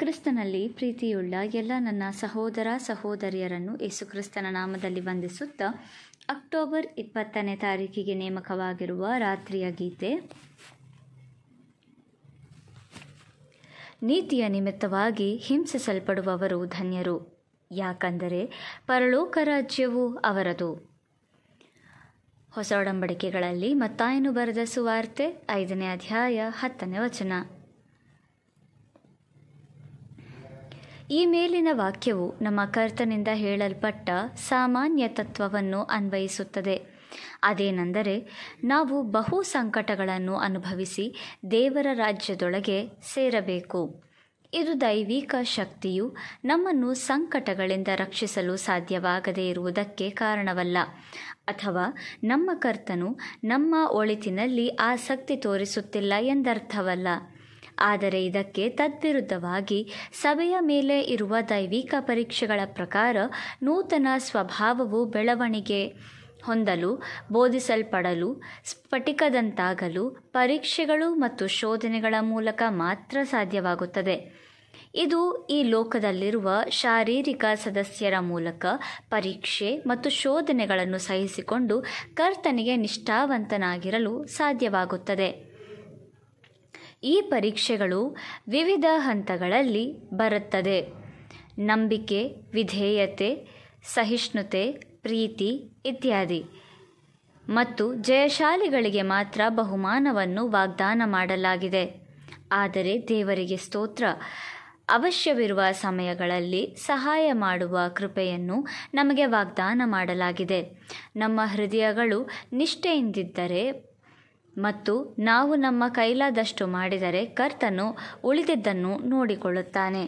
ಕ್ರಿಸ್ತನಲ್ಲಿ ಪ್ರೀತಿಯುಳ್ಳ ಎಲ್ಲ ನನ್ನ ಸಹೋದರ ಸಹೋದರಿಯರನ್ನು ಯೇಸುಕ್ರಿಸ್ತನ ನಾಮದಲ್ಲಿ ವಂದಿಸುತ್ತಾ ಅಕ್ಟೋಬರ್ ಇಪ್ಪತ್ತನೇ ತಾರೀಕಿಗೆ ನೇಮಕವಾಗಿರುವ ರಾತ್ರಿಯ ಗೀತೆ ನೀತಿಯ ನಿಮಿತ್ತವಾಗಿ ಹಿಂಸಿಸಲ್ಪಡುವವರು ಧನ್ಯರು ಯಾಕಂದರೆ ಪರಲೋಕ ರಾಜ್ಯವು ಅವರದು ಹೊಸ ಒಡಂಬಡಿಕೆಗಳಲ್ಲಿ ಮತ್ತಾಯನು ಬರೆದ ಸುವಾರ್ತೆ ಐದನೇ ಅಧ್ಯಾಯ ಹತ್ತನೇ ವಚನ ಈ ಮೇಲಿನ ವಾಕ್ಯವು ನಮ್ಮ ಕರ್ತನಿಂದ ಹೇಳಲ್ಪಟ್ಟ ಸಾಮಾನ್ಯ ತತ್ವವನ್ನು ಅನ್ವಯಿಸುತ್ತದೆ ಅದೇನೆಂದರೆ ನಾವು ಬಹು ಸಂಕಟಗಳನ್ನು ಅನುಭವಿಸಿ ದೇವರ ರಾಜ್ಯದೊಳಗೆ ಸೇರಬೇಕು ಇದು ದೈವಿಕ ಶಕ್ತಿಯು ನಮ್ಮನ್ನು ಸಂಕಟಗಳಿಂದ ರಕ್ಷಿಸಲು ಸಾಧ್ಯವಾಗದೇ ಇರುವುದಕ್ಕೆ ಕಾರಣವಲ್ಲ ಅಥವಾ ನಮ್ಮ ಕರ್ತನು ನಮ್ಮ ಒಳಿತಿನಲ್ಲಿ ಆಸಕ್ತಿ ತೋರಿಸುತ್ತಿಲ್ಲ ಎಂದರ್ಥವಲ್ಲ ಆದರೆ ಇದಕ್ಕೆ ತದ್ವಿರುದ್ಧವಾಗಿ ಸಭೆಯ ಮೇಲೆ ಇರುವ ದೈವಿಕ ಪರೀಕ್ಷೆಗಳ ಪ್ರಕಾರ ನೂತನ ಸ್ವಭಾವವು ಬೆಳವಣಿಗೆ ಹೊಂದಲು ಬೋಧಿಸಲ್ಪಡಲು ಸ್ಫಟಿಕದಂತಾಗಲು ಪರೀಕ್ಷೆಗಳು ಮತ್ತು ಶೋಧನೆಗಳ ಮೂಲಕ ಮಾತ್ರ ಸಾಧ್ಯವಾಗುತ್ತದೆ ಇದು ಈ ಲೋಕದಲ್ಲಿರುವ ಶಾರೀರಿಕ ಸದಸ್ಯರ ಮೂಲಕ ಪರೀಕ್ಷೆ ಮತ್ತು ಶೋಧನೆಗಳನ್ನು ಸಹಿಸಿಕೊಂಡು ಕರ್ತನಿಗೆ ನಿಷ್ಠಾವಂತನಾಗಿರಲು ಸಾಧ್ಯವಾಗುತ್ತದೆ ಈ ಪರೀಕ್ಷೆಗಳು ವಿವಿಧ ಹಂತಗಳಲ್ಲಿ ಬರುತ್ತದೆ ನಂಬಿಕೆ ವಿಧೇಯತೆ ಸಹಿಷ್ಣುತೆ ಪ್ರೀತಿ ಇತ್ಯಾದಿ ಮತ್ತು ಜಯಶಾಲಿಗಳಿಗೆ ಮಾತ್ರ ಬಹುಮಾನವನ್ನು ವಾಗ್ದಾನ ಮಾಡಲಾಗಿದೆ ಆದರೆ ದೇವರಿಗೆ ಸ್ತೋತ್ರ ಅವಶ್ಯವಿರುವ ಸಮಯಗಳಲ್ಲಿ ಸಹಾಯ ಮಾಡುವ ಕೃಪೆಯನ್ನು ನಮಗೆ ವಾಗ್ದಾನ ಮಾಡಲಾಗಿದೆ ನಮ್ಮ ಹೃದಯಗಳು ನಿಷ್ಠೆಯಿಂದಿದ್ದರೆ ಮತ್ತು ನಾವು ನಮ್ಮ ಕೈಲಾದಷ್ಟು ಮಾಡಿದರೆ ಕರ್ತನು ಉಳಿದಿದ್ದನ್ನು ನೋಡಿಕೊಳ್ಳುತ್ತಾನೆ